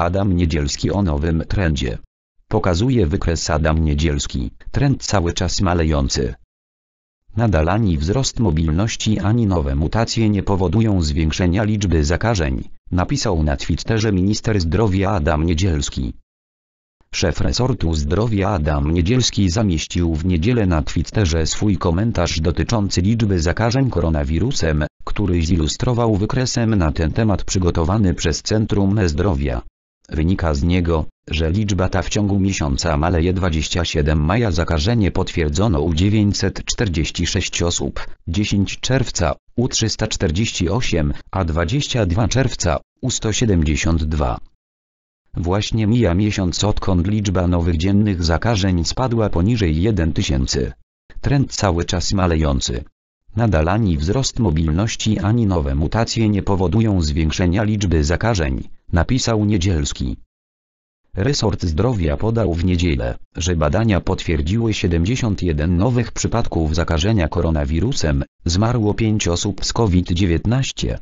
Adam Niedzielski o nowym trendzie. Pokazuje wykres Adam Niedzielski, trend cały czas malejący. Nadal ani wzrost mobilności ani nowe mutacje nie powodują zwiększenia liczby zakażeń, napisał na Twitterze minister zdrowia Adam Niedzielski. Szef resortu zdrowia Adam Niedzielski zamieścił w niedzielę na Twitterze swój komentarz dotyczący liczby zakażeń koronawirusem, który zilustrował wykresem na ten temat przygotowany przez Centrum Zdrowia. Wynika z niego, że liczba ta w ciągu miesiąca maleje 27 maja zakażenie potwierdzono u 946 osób, 10 czerwca u 348, a 22 czerwca u 172. Właśnie mija miesiąc odkąd liczba nowych dziennych zakażeń spadła poniżej 1000. Trend cały czas malejący. Nadal ani wzrost mobilności ani nowe mutacje nie powodują zwiększenia liczby zakażeń, napisał Niedzielski. Resort Zdrowia podał w niedzielę, że badania potwierdziły 71 nowych przypadków zakażenia koronawirusem, zmarło 5 osób z COVID-19,